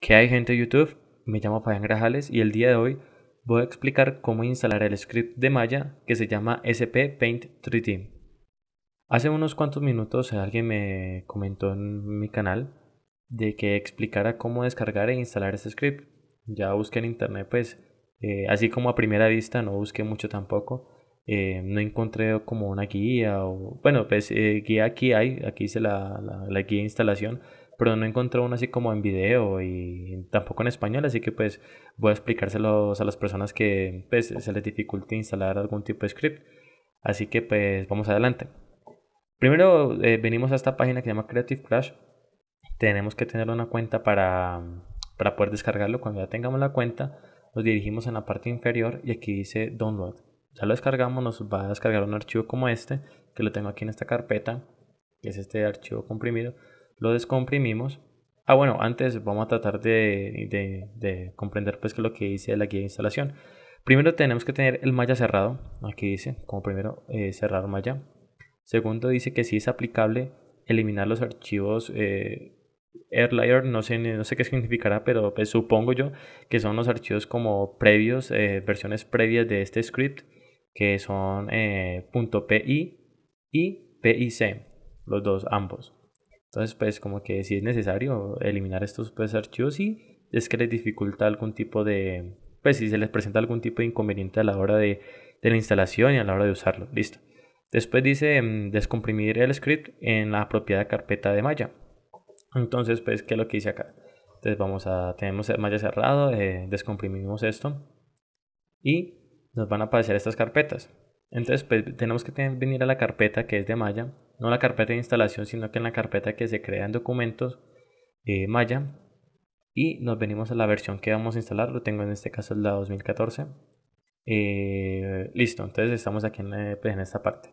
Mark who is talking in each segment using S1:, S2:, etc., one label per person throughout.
S1: ¿Qué hay gente de YouTube? Me llamo Fabián Grajales y el día de hoy voy a explicar cómo instalar el script de Maya que se llama SP Paint 3D. Hace unos cuantos minutos alguien me comentó en mi canal de que explicara cómo descargar e instalar este script. Ya busqué en internet pues, eh, así como a primera vista, no busqué mucho tampoco. Eh, no encontré como una guía o bueno pues eh, guía aquí hay aquí hice la, la guía de instalación pero no encontró uno así como en video y tampoco en español, así que pues voy a explicárselos a las personas que pues, se les dificulte instalar algún tipo de script. Así que pues vamos adelante. Primero eh, venimos a esta página que se llama Creative Crash Tenemos que tener una cuenta para, para poder descargarlo. Cuando ya tengamos la cuenta, nos dirigimos en la parte inferior y aquí dice Download. Ya lo descargamos, nos va a descargar un archivo como este, que lo tengo aquí en esta carpeta, que es este archivo comprimido lo descomprimimos. Ah, bueno, antes vamos a tratar de, comprender pues lo que dice la guía de instalación. Primero tenemos que tener el malla cerrado. Aquí dice, como primero, eh, cerrar malla. Segundo dice que si es aplicable, eliminar los archivos eh, AirLayer, no sé, no sé qué significará, pero pues, supongo yo que son los archivos como previos, eh, versiones previas de este script, que son eh, .pi y .pic, los dos, ambos. Entonces, pues como que si es necesario eliminar estos pues, archivos y es que les dificulta algún tipo de, pues si se les presenta algún tipo de inconveniente a la hora de, de la instalación y a la hora de usarlo. Listo. Después dice mm, descomprimir el script en la propiedad carpeta de Maya Entonces, pues, ¿qué es lo que hice acá? Entonces vamos a, tenemos Maya cerrado, eh, descomprimimos esto y nos van a aparecer estas carpetas. Entonces, pues, tenemos que venir a la carpeta que es de Maya no la carpeta de instalación, sino que en la carpeta que se crea en documentos eh, Maya. Y nos venimos a la versión que vamos a instalar, lo tengo en este caso la 2014. Eh, listo, entonces estamos aquí en, pues, esta parte.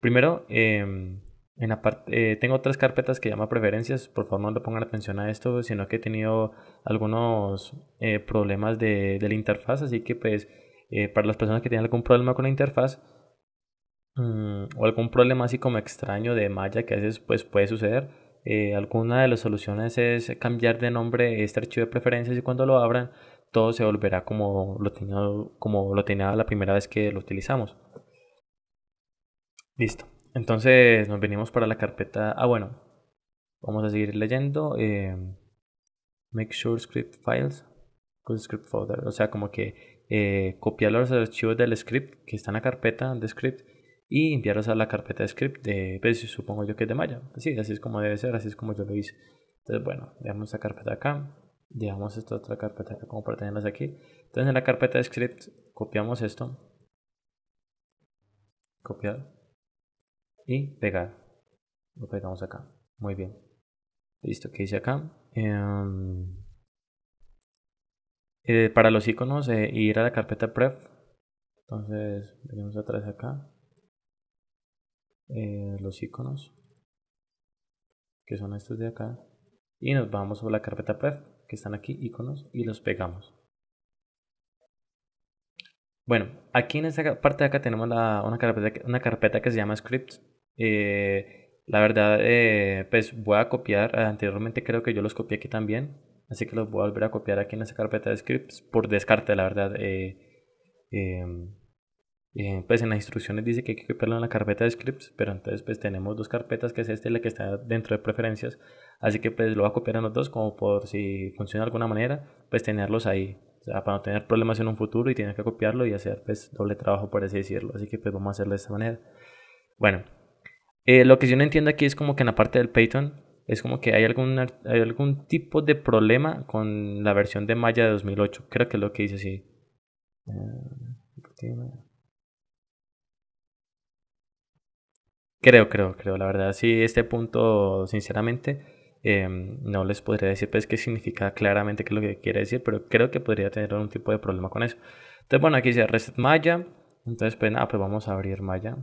S1: Primero, em, en la eh, tengo otras carpetas que llama preferencias, por favor no pongan atención a esto, sino que he tenido algunos problemas de, de, la interfaz, así que pues para las personas que tienen algún problema con la interfaz, Mm, o algún problema así como extraño de malla que a veces pues, puede suceder, eh, alguna de las soluciones es cambiar de nombre este archivo de preferencias y cuando lo abran todo se volverá como lo tenía, como lo tenía la primera vez que lo utilizamos. Listo. Entonces nos venimos para la carpeta. Ah, bueno. Vamos a seguir leyendo. Em, make sure script files. Good script folder. O sea, como que eh, copiar los archivos del script que está en la carpeta de script y enviarlos a la carpeta de script de, pues, supongo yo que es de Maya. Sí, así es como debe ser, así es como yo lo hice. Entonces, bueno, dejamos esta carpeta acá, dejamos esta otra carpeta acá como para tenerlas aquí. Entonces, en la carpeta de script copiamos esto, copiar y pegar. Lo pegamos acá. Muy bien. Listo, ¿qué hice acá? Em, eh, para los iconos, eh, ir a la carpeta pref Entonces, venimos atrás acá. Eh, los iconos que son estos de acá y nos vamos a la carpeta pref que están aquí iconos y los pegamos bueno aquí en esta parte de acá tenemos una, carpeta, una carpeta que se llama scripts eh, la verdad eh, pues voy a copiar anteriormente creo que yo los copié aquí también así que los voy a volver a copiar aquí en esa carpeta de scripts por descarte la verdad em, eh, pues en las instrucciones dice que hay que copiarlo en la carpeta de scripts, pero entonces pues tenemos dos carpetas, que es esta y la que está dentro de preferencias, así que pues lo va a copiar en los dos como por si funciona de alguna manera, pues tenerlos ahí, o sea, para no tener problemas en un futuro y tener que copiarlo y hacer pues doble trabajo por así decirlo, así que pues vamos a hacerlo de esta manera. Bueno, eh, lo que yo no entiendo aquí es como que en la parte del Python es como que hay algún, hay algún tipo de problema con la versión de Maya de 2008, creo que es lo que dice así. Eh, Creo, creo, creo. La verdad, sí, este punto, sinceramente, em, no les podría decir pues qué significa claramente qué es lo que quiere decir, pero creo que podría tener algún tipo de problema con eso. Entonces, bueno, aquí dice reset Maya. Entonces, pues nada, pues vamos a abrir Maya.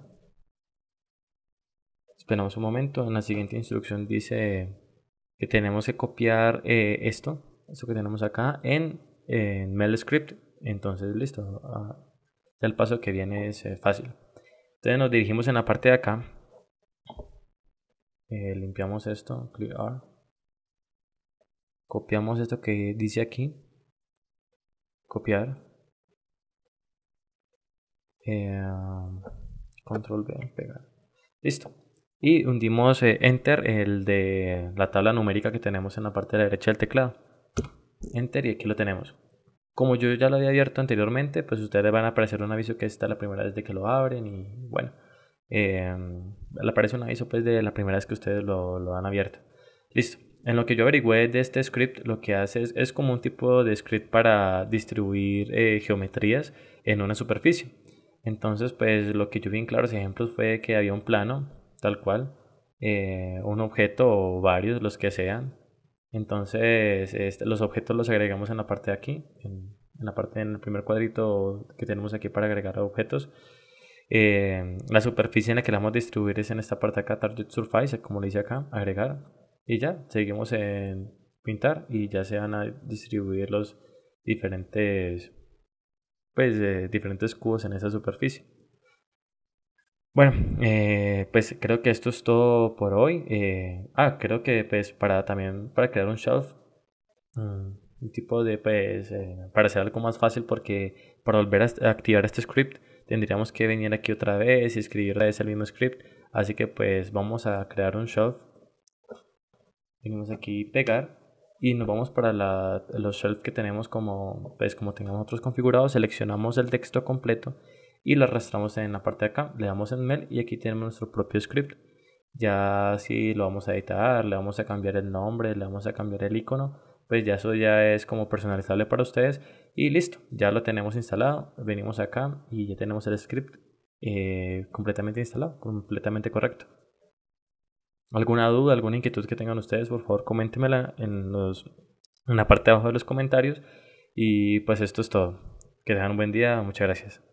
S1: Esperamos un momento. En la siguiente instrucción dice que tenemos que copiar eh, esto, esto que tenemos acá, en, en script. Entonces, listo. Ah, el paso que viene es eh, fácil. Entonces nos dirigimos en la parte de acá eh, limpiamos esto, copiamos esto que dice aquí, copiar, eh, control B, pegar, listo. Y hundimos eh, enter el de la tabla numérica que tenemos en la parte de la derecha del teclado. Enter y aquí lo tenemos. Como yo ya lo había abierto anteriormente, pues ustedes van a aparecer un aviso que esta la primera vez de que lo abren y bueno. Em, le aparece un aviso pues de la primera vez que ustedes lo, lo han abierto. Listo. En lo que yo averigüé de este script, lo que hace es, como un tipo de script para distribuir eh, geometrías en una superficie. Entonces, pues lo que yo vi en claros ejemplos fue que había un plano, tal cual, eh, un objeto o varios, los que sean. Entonces, este, los objetos los agregamos en la parte de aquí, la parte en el primer cuadrito que tenemos aquí para agregar objetos. Eh, la superficie en la que la vamos a distribuir es en esta parte acá, Target Surface, como le dice acá, agregar. Y ya, seguimos en pintar y ya se van a distribuir los diferentes, pues, eh, diferentes cubos en esa superficie. Bueno, eh, pues creo que esto es todo por hoy. ah, creo que pues para también para crear un shelf, mm, un tipo de pues para hacer algo más fácil porque para volver a activar este script tendríamos que venir aquí otra vez y escribir otra el mismo script. Así que pues vamos a crear un shelf. Venimos aquí pegar y nos vamos para los shelf que tenemos como, pues, como tengamos otros configurados. Seleccionamos el texto completo y lo arrastramos en la parte de acá. Le damos en mail y aquí tenemos nuestro propio script. Ya si lo vamos a editar, le vamos a cambiar el nombre, le vamos a cambiar el icono, pues ya eso ya es como personalizable para ustedes y listo, ya lo tenemos instalado. Venimos acá y ya tenemos el script eh, completamente instalado, completamente correcto. ¿Alguna duda, alguna inquietud que tengan ustedes? Por favor, coméntemela en, los, en la parte de abajo de los comentarios. Y pues esto es todo. Que tengan un buen día. Muchas gracias.